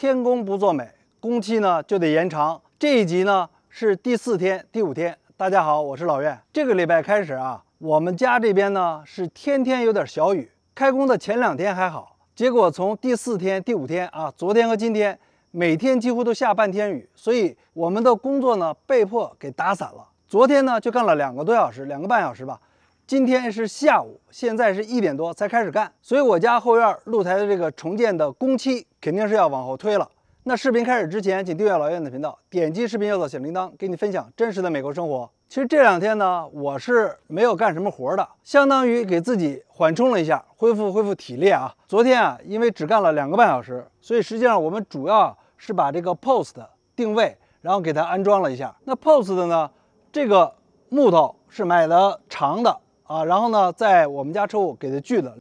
天公不作美，工期呢就得延长。这一集呢是第四天、第五天。大家好，我是老岳。这个礼拜开始啊，我们家这边呢是天天有点小雨。开工的前两天还好，结果从第四天、第五天啊，昨天和今天，每天几乎都下半天雨，所以我们的工作呢被迫给打散了。昨天呢就干了两个多小时，两个半小时吧。今天是下午，现在是一点多才开始干，所以我家后院露台的这个重建的工期。肯定是要往后推了。那视频开始之前，请订阅老院子频道，点击视频右侧小铃铛，给你分享真实的美国生活。其实这两天呢，我是没有干什么活的，相当于给自己缓冲了一下，恢复恢复体力啊。昨天啊，因为只干了两个半小时，所以实际上我们主要是把这个 post 定位，然后给它安装了一下。那 post 的呢，这个木头是买的长的啊，然后呢，在我们家车库给它锯的。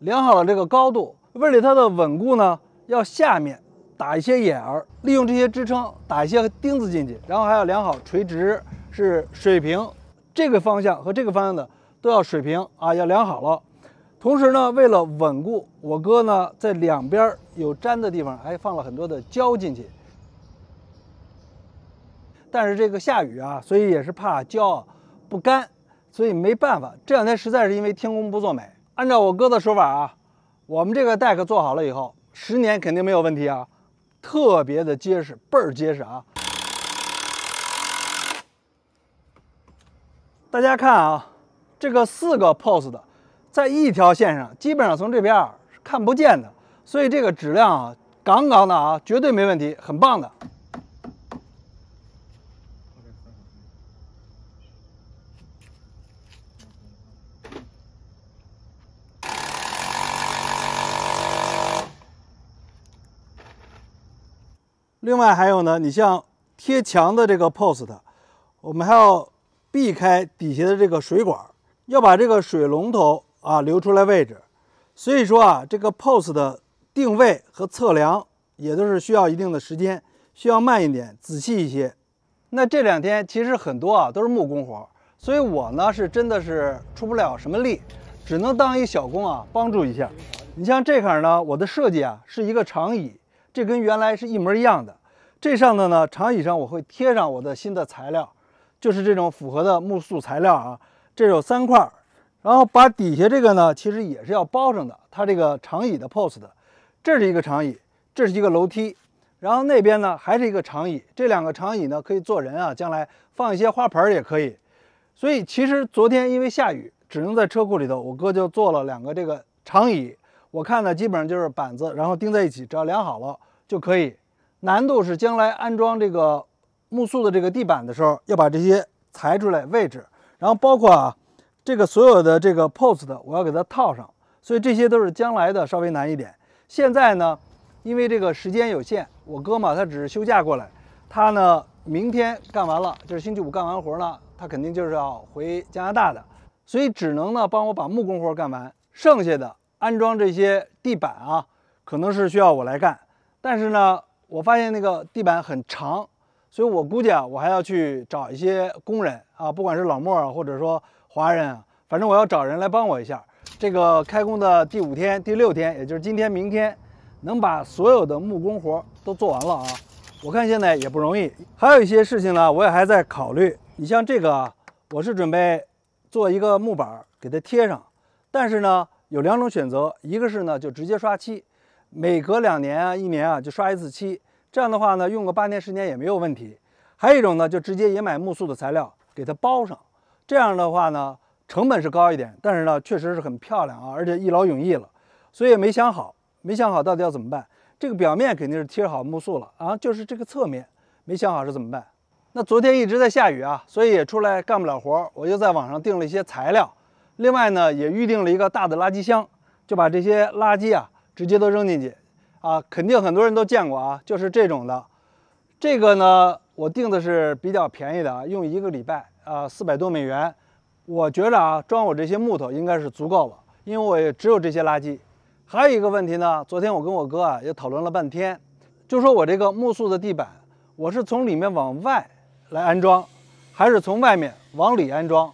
量好了这个高度，为了它的稳固呢，要下面打一些眼儿，利用这些支撑打一些钉子进去，然后还要量好垂直是水平，这个方向和这个方向的都要水平啊，要量好了。同时呢，为了稳固，我哥呢在两边有粘的地方还放了很多的胶进去。但是这个下雨啊，所以也是怕胶不干，所以没办法。这两天实在是因为天公不作美。按照我哥的说法啊，我们这个 deck 做好了以后，十年肯定没有问题啊，特别的结实，倍儿结实啊！大家看啊，这个四个 pose 的在一条线上，基本上从这边是看不见的，所以这个质量啊，杠杠的啊，绝对没问题，很棒的。另外还有呢，你像贴墙的这个 post，我们还要避开底下的这个水管，要把这个水龙头啊留出来位置。所以说啊，这个 post 的定位和测量也都是需要一定的时间，需要慢一点、仔细一些。那这两天其实很多啊都是木工活，所以我呢是真的是出不了什么力，只能当一小工啊帮助一下。你像这块儿呢，我的设计啊是一个长椅，这跟原来是一模一样的。这上的呢，长椅上我会贴上我的新的材料，就是这种复合的木塑材料啊。这有三块，然后把底下这个呢，其实也是要包上的。它这个长椅的 pose 的，这是一个长椅，这是一个楼梯，然后那边呢还是一个长椅。这两个长椅呢可以坐人啊，将来放一些花盆也可以。所以其实昨天因为下雨，只能在车库里头，我哥就做了两个这个长椅。我看呢，基本上就是板子，然后钉在一起，只要量好了就可以。难度是将来安装这个木塑的这个地板的时候，要把这些裁出来位置，然后包括啊这个所有的这个 post 的，我要给它套上，所以这些都是将来的稍微难一点。现在呢，因为这个时间有限，我哥嘛他只是休假过来，他呢明天干完了，就是星期五干完活了，他肯定就是要回加拿大的，所以只能呢帮我把木工活干完，剩下的安装这些地板啊，可能是需要我来干，但是呢。我发现那个地板很长，所以我估计啊，我还要去找一些工人啊，不管是老莫啊，或者说华人啊，反正我要找人来帮我一下。这个开工的第五天、第六天，也就是今天、明天，能把所有的木工活都做完了啊。我看现在也不容易，还有一些事情呢，我也还在考虑。你像这个，我是准备做一个木板给它贴上，但是呢，有两种选择，一个是呢就直接刷漆。每隔两年啊，一年啊就刷一次漆，这样的话呢，用个八年十年也没有问题。还有一种呢，就直接也买木塑的材料给它包上，这样的话呢，成本是高一点，但是呢，确实是很漂亮啊，而且一劳永逸了。所以没想好，没想好到底要怎么办。这个表面肯定是贴好木塑了啊，就是这个侧面没想好是怎么办。那昨天一直在下雨啊，所以也出来干不了活，我就在网上订了一些材料，另外呢也预定了一个大的垃圾箱，就把这些垃圾啊。直接都扔进去，啊，肯定很多人都见过啊，就是这种的。这个呢，我定的是比较便宜的啊，用一个礼拜，啊，四百多美元。我觉着啊，装我这些木头应该是足够了，因为我也只有这些垃圾。还有一个问题呢，昨天我跟我哥啊也讨论了半天，就说我这个木塑的地板，我是从里面往外来安装，还是从外面往里安装？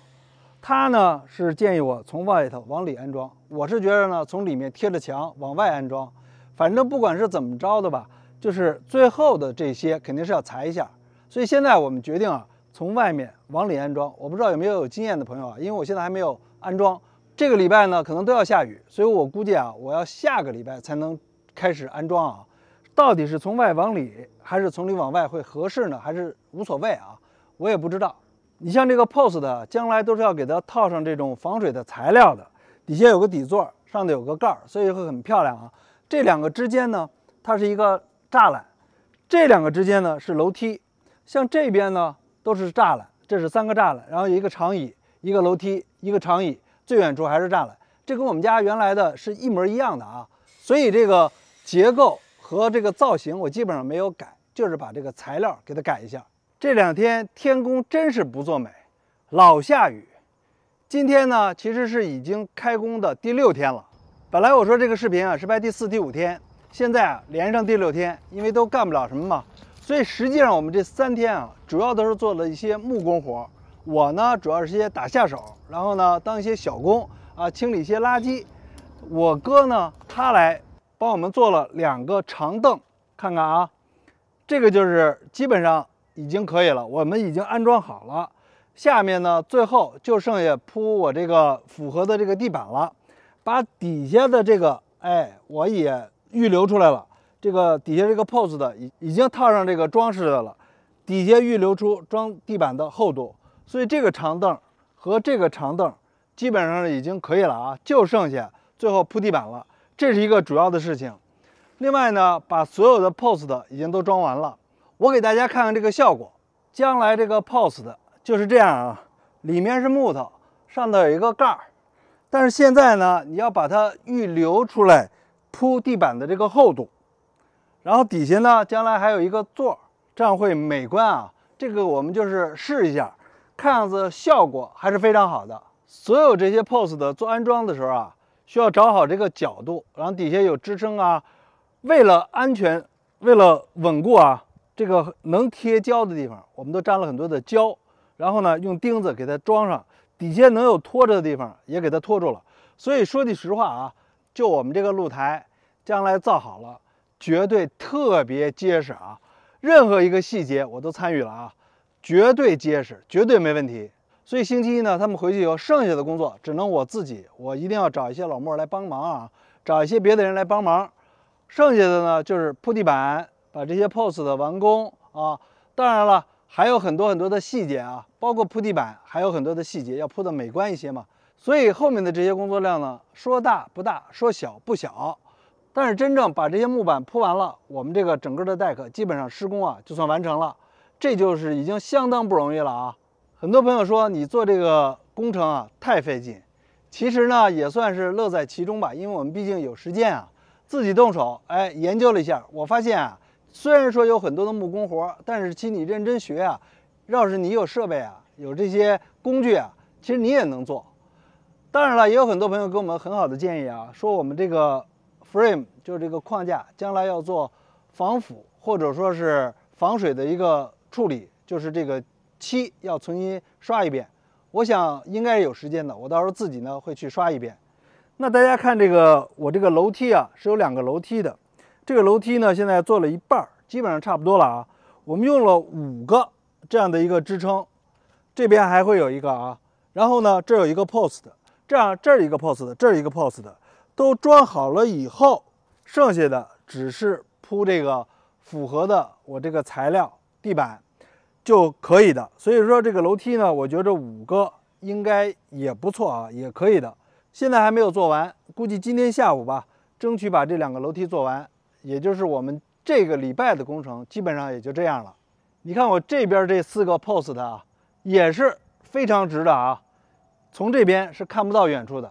他呢是建议我从外头往里安装，我是觉得呢从里面贴着墙往外安装，反正不管是怎么着的吧，就是最后的这些肯定是要裁一下。所以现在我们决定啊从外面往里安装。我不知道有没有有经验的朋友啊，因为我现在还没有安装。这个礼拜呢可能都要下雨，所以我估计啊我要下个礼拜才能开始安装啊。到底是从外往里还是从里往外会合适呢？还是无所谓啊？我也不知道。你像这个 POSE 的，将来都是要给它套上这种防水的材料的，底下有个底座，上头有个盖儿，所以会很漂亮啊。这两个之间呢，它是一个栅栏；这两个之间呢是楼梯。像这边呢都是栅栏，这是三个栅栏，然后一个长椅，一个楼梯，一个长椅，最远处还是栅栏。这跟我们家原来的是一模一样的啊，所以这个结构和这个造型我基本上没有改，就是把这个材料给它改一下。这两天天公真是不作美，老下雨。今天呢，其实是已经开工的第六天了。本来我说这个视频啊是拍第四、第五天，现在啊连上第六天，因为都干不了什么嘛。所以实际上我们这三天啊，主要都是做了一些木工活。我呢，主要是些打下手，然后呢当一些小工啊，清理一些垃圾。我哥呢，他来帮我们做了两个长凳，看看啊，这个就是基本上。已经可以了，我们已经安装好了。下面呢，最后就剩下铺我这个复合的这个地板了。把底下的这个，哎，我也预留出来了。这个底下这个 pose 的已已经套上这个装饰的了，底下预留出装地板的厚度。所以这个长凳和这个长凳基本上已经可以了啊，就剩下最后铺地板了。这是一个主要的事情。另外呢，把所有的 pose 的已经都装完了。我给大家看看这个效果。将来这个 POSE 的就是这样啊，里面是木头，上头有一个盖儿。但是现在呢，你要把它预留出来铺地板的这个厚度，然后底下呢，将来还有一个座儿，这样会美观啊。这个我们就是试一下，看样子效果还是非常好的。所有这些 POSE 的做安装的时候啊，需要找好这个角度，然后底下有支撑啊，为了安全，为了稳固啊。这个能贴胶的地方，我们都粘了很多的胶，然后呢，用钉子给它装上。底下能有托着的地方，也给它托住了。所以说句实话啊，就我们这个露台，将来造好了，绝对特别结实啊！任何一个细节我都参与了啊，绝对结实，绝对没问题。所以星期一呢，他们回去以后剩下的工作，只能我自己，我一定要找一些老莫来帮忙啊，找一些别的人来帮忙。剩下的呢，就是铺地板。把这些 pose 的完工啊，当然了，还有很多很多的细节啊，包括铺地板，还有很多的细节要铺的美观一些嘛。所以后面的这些工作量呢，说大不大，说小不小。但是真正把这些木板铺完了，我们这个整个的 deck 基本上施工啊就算完成了。这就是已经相当不容易了啊。很多朋友说你做这个工程啊太费劲，其实呢也算是乐在其中吧，因为我们毕竟有时间啊，自己动手，哎，研究了一下，我发现啊。虽然说有很多的木工活，但是其你认真学啊，要是你有设备啊，有这些工具啊，其实你也能做。当然了，也有很多朋友给我们很好的建议啊，说我们这个 frame 就是这个框架，将来要做防腐或者说是防水的一个处理，就是这个漆要重新刷一遍。我想应该是有时间的，我到时候自己呢会去刷一遍。那大家看这个，我这个楼梯啊是有两个楼梯的。这个楼梯呢，现在做了一半儿，基本上差不多了啊。我们用了五个这样的一个支撑，这边还会有一个啊。然后呢，这有一个 post，这样这儿一个 post，这儿一个 post，都装好了以后，剩下的只是铺这个符合的我这个材料地板就可以的。所以说这个楼梯呢，我觉着五个应该也不错啊，也可以的。现在还没有做完，估计今天下午吧，争取把这两个楼梯做完。也就是我们这个礼拜的工程基本上也就这样了。你看我这边这四个 pose 的啊，也是非常直的啊。从这边是看不到远处的。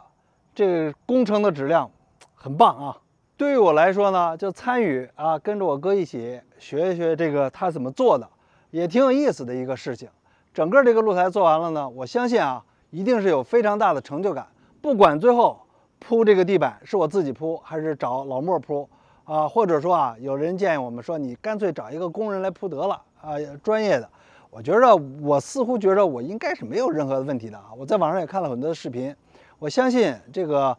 这工程的质量很棒啊！对于我来说呢，就参与啊，跟着我哥一起学一学这个他怎么做的，也挺有意思的一个事情。整个这个露台做完了呢，我相信啊，一定是有非常大的成就感。不管最后铺这个地板是我自己铺还是找老莫铺。啊，或者说啊，有人建议我们说，你干脆找一个工人来铺得了啊，专业的。我觉着我似乎觉着我应该是没有任何问题的啊。我在网上也看了很多的视频，我相信这个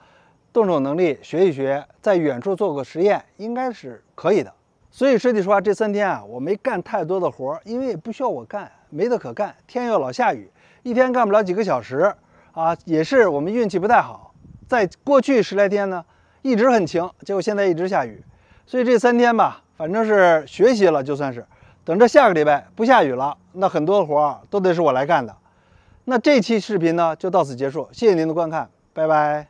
动手能力，学一学，在远处做个实验，应该是可以的。所以，说句实话，这三天啊，我没干太多的活儿，因为也不需要我干，没得可干。天又老下雨，一天干不了几个小时啊，也是我们运气不太好。在过去十来天呢，一直很晴，结果现在一直下雨。所以这三天吧，反正是学习了，就算是。等着下个礼拜不下雨了，那很多活儿都得是我来干的。那这期视频呢，就到此结束，谢谢您的观看，拜拜。